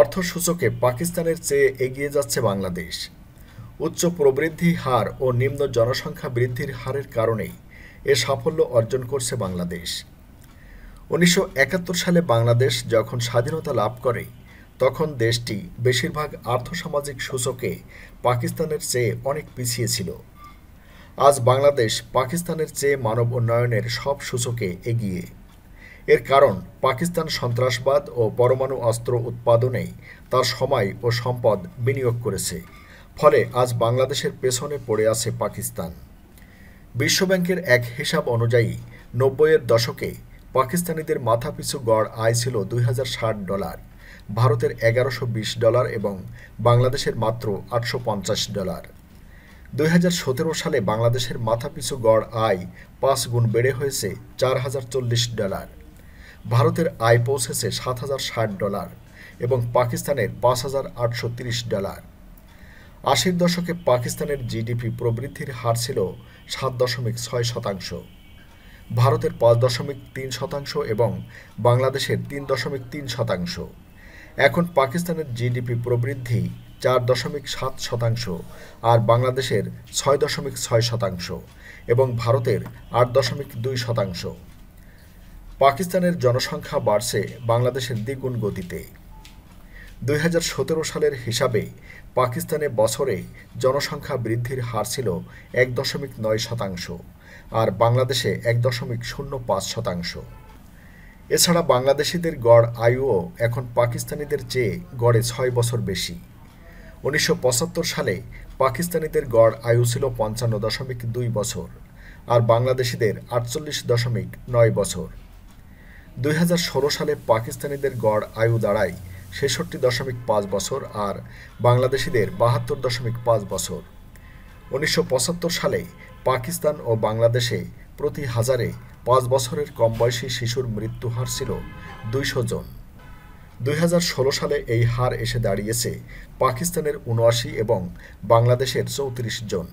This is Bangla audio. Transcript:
অর্থসূচকে পাকিস্তানের চেয়ে এগিয়ে যাচ্ছে বাংলাদেশ উচ্চ প্রবৃদ্ধি হার ও নিম্ন জনসংখ্যা বৃদ্ধির হারের কারণেই এ সাফল্য অর্জন করছে বাংলাদেশ উনিশশো সালে বাংলাদেশ যখন স্বাধীনতা লাভ করে তখন দেশটি বেশিরভাগ আর্থসামাজিক সূচকে পাকিস্তানের চেয়ে অনেক পিছিয়ে ছিল আজ বাংলাদেশ পাকিস্তানের চেয়ে মানব উন্নয়নের সব সূচকে এগিয়ে এর কারণ পাকিস্তান সন্ত্রাসবাদ ও পরমাণু অস্ত্র উৎপাদনেই তার সময় ও সম্পদ বিনিয়োগ করেছে ফলে আজ বাংলাদেশের পেছনে পড়ে আছে পাকিস্তান বিশ্বব্যাংকের এক হিসাব অনুযায়ী নব্বইয়ের দশকে পাকিস্তানিদের মাথাপিছু গড় আয় ছিল দুই ডলার ভারতের এগারোশো ডলার এবং বাংলাদেশের মাত্র আটশো ডলার দুই সালে বাংলাদেশের মাথাপিছু গড় আয় পাঁচ গুণ বেড়ে হয়েছে চার ডলার ভারতের আয় পৌঁছেছে সাত হাজার ষাট ডলার এবং পাকিস্তানের পাঁচ হাজার আটশো তিরিশ ডলার আশির দশকে পাকিস্তানের জিডিপি প্রবৃদ্ধির হার ছিল সাত দশমিক ছয় শতাংশ ভারতের পাঁচ দশমিক তিন শতাংশ এবং বাংলাদেশের তিন দশমিক তিন শতাংশ এখন পাকিস্তানের জিডিপি প্রবৃদ্ধি চার দশমিক সাত শতাংশ আর বাংলাদেশের ছয় দশমিক ছয় শতাংশ এবং ভারতের আট দশমিক দুই শতাংশ পাকিস্তানের জনসংখ্যা বাড়ছে বাংলাদেশের দ্বিগুণ গতিতে দুই সালের হিসাবে পাকিস্তানে বছরে জনসংখ্যা বৃদ্ধির হার ছিল এক দশমিক নয় শতাংশ আর বাংলাদেশে এক দশমিক শূন্য পাঁচ শতাংশ এছাড়া বাংলাদেশিদের গড় আয়ুও এখন পাকিস্তানিদের চেয়ে গড়ে ছয় বছর বেশি উনিশশো সালে পাকিস্তানিদের গড় আয়ু ছিল পঞ্চান্ন দশমিক দুই বছর আর বাংলাদেশিদের আটচল্লিশ দশমিক নয় বছর দুই সালে পাকিস্তানিদের গড় আয়ু দাঁড়ায় ছেষট্টি দশমিক পাঁচ বছর আর বাংলাদেশিদের বাহাত্তর দশমিক পাঁচ বছর উনিশশো সালে পাকিস্তান ও বাংলাদেশে প্রতি হাজারে পাঁচ বছরের কম বয়সী শিশুর মৃত্যু হার ছিল দুইশো জন দুই সালে এই হার এসে দাঁড়িয়েছে পাকিস্তানের উনআশি এবং বাংলাদেশের চৌত্রিশ জন